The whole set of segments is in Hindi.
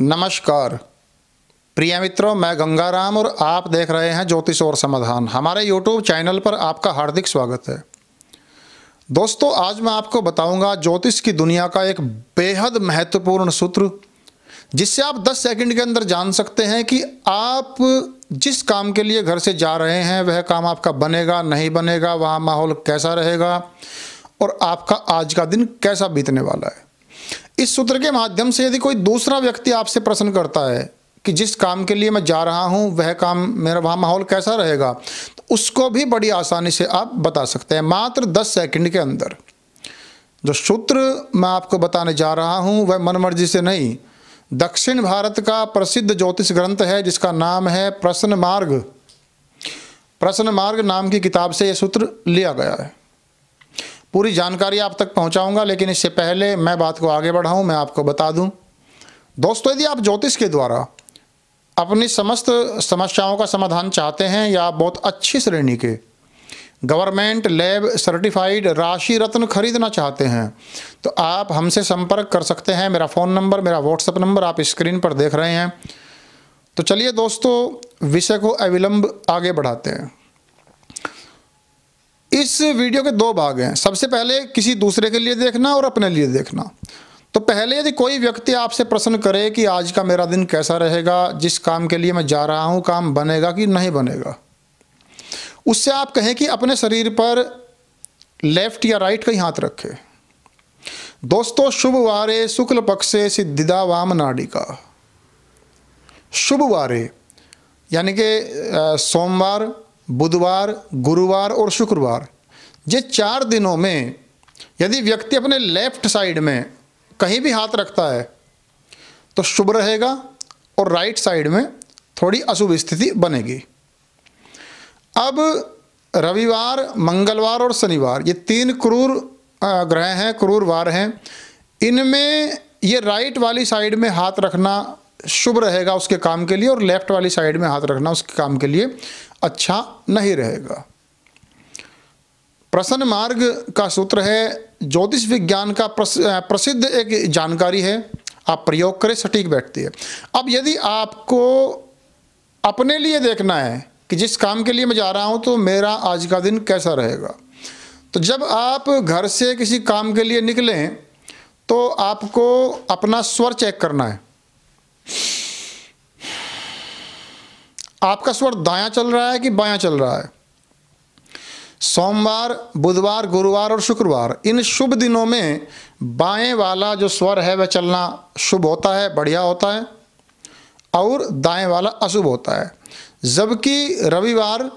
नमस्कार प्रिय मित्रों मैं गंगाराम और आप देख रहे हैं ज्योतिष और समाधान हमारे यूट्यूब चैनल पर आपका हार्दिक स्वागत है दोस्तों आज मैं आपको बताऊंगा ज्योतिष की दुनिया का एक बेहद महत्वपूर्ण सूत्र जिससे आप 10 सेकंड के अंदर जान सकते हैं कि आप जिस काम के लिए घर से जा रहे हैं वह काम आपका बनेगा नहीं बनेगा वहाँ माहौल कैसा रहेगा और आपका आज का दिन कैसा बीतने वाला है इस सूत्र के माध्यम से यदि कोई दूसरा व्यक्ति आपसे प्रश्न करता है कि जिस काम के लिए मैं जा रहा हूँ वह काम मेरा वहाँ माहौल कैसा रहेगा तो उसको भी बड़ी आसानी से आप बता सकते हैं मात्र दस सेकंड के अंदर जो सूत्र मैं आपको बताने जा रहा हूँ वह मनमर्जी से नहीं दक्षिण भारत का प्रसिद्ध ज्योतिष ग्रंथ है जिसका नाम है प्रश्न मार्ग प्रश्न मार्ग नाम की किताब से यह सूत्र लिया गया है पूरी जानकारी आप तक पहुंचाऊंगा लेकिन इससे पहले मैं बात को आगे बढ़ाऊं मैं आपको बता दूं दोस्तों यदि आप ज्योतिष के द्वारा अपनी समस्त समस्याओं का समाधान चाहते हैं या बहुत अच्छी श्रेणी के गवर्नमेंट लैब सर्टिफाइड राशि रत्न खरीदना चाहते हैं तो आप हमसे संपर्क कर सकते हैं मेरा फ़ोन नंबर मेरा व्हाट्सअप नंबर आप स्क्रीन पर देख रहे हैं तो चलिए दोस्तों विषय को अविलंब आगे बढ़ाते हैं इस वीडियो के दो भाग हैं सबसे पहले किसी दूसरे के लिए देखना और अपने लिए देखना तो पहले यदि कोई व्यक्ति आपसे प्रश्न करे कि आज का मेरा दिन कैसा रहेगा जिस काम के लिए मैं जा रहा हूँ काम बनेगा कि नहीं बनेगा उससे आप कहें कि अपने शरीर पर लेफ्ट या राइट ही हाथ रखें दोस्तों शुभ वारे शुक्ल से सिद्धिदा वाम का शुभ वारे यानी कि सोमवार बुधवार गुरुवार और शुक्रवार ये चार दिनों में यदि व्यक्ति अपने लेफ्ट साइड में कहीं भी हाथ रखता है तो शुभ रहेगा और राइट साइड में थोड़ी अशुभ स्थिति बनेगी अब रविवार मंगलवार और शनिवार ये तीन क्रूर ग्रह हैं क्रूरवार हैं इनमें ये राइट वाली साइड में हाथ रखना शुभ रहेगा उसके काम के लिए और लेफ्ट वाली साइड में हाथ रखना उसके काम के लिए अच्छा नहीं रहेगा प्रसन्न मार्ग का सूत्र है ज्योतिष विज्ञान का प्रसिद्ध एक जानकारी है आप प्रयोग करें सटीक बैठती है अब यदि आपको अपने लिए देखना है कि जिस काम के लिए मैं जा रहा हूँ तो मेरा आज का दिन कैसा रहेगा तो जब आप घर से किसी काम के लिए निकलें तो आपको अपना स्वर चेक करना है आपका स्वर दायां चल रहा है कि बायां चल रहा है सोमवार बुधवार गुरुवार और शुक्रवार इन शुभ दिनों में बाएं वाला जो स्वर है वह चलना शुभ होता है बढ़िया होता है और दाएं वाला अशुभ होता है जबकि रविवार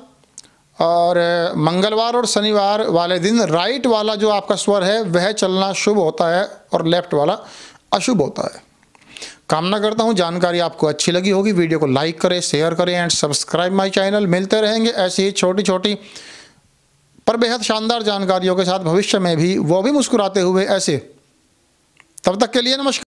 और मंगलवार और शनिवार वाले दिन राइट वाला जो आपका स्वर है वह चलना शुभ होता है और लेफ्ट वाला अशुभ होता है कामना करता हूँ जानकारी आपको अच्छी लगी होगी वीडियो को लाइक करें शेयर करें एंड सब्सक्राइब माई चैनल मिलते रहेंगे ऐसी ही छोटी छोटी पर बेहद शानदार जानकारियों के साथ भविष्य में भी वो भी मुस्कुराते हुए ऐसे तब तक के लिए नमस्कार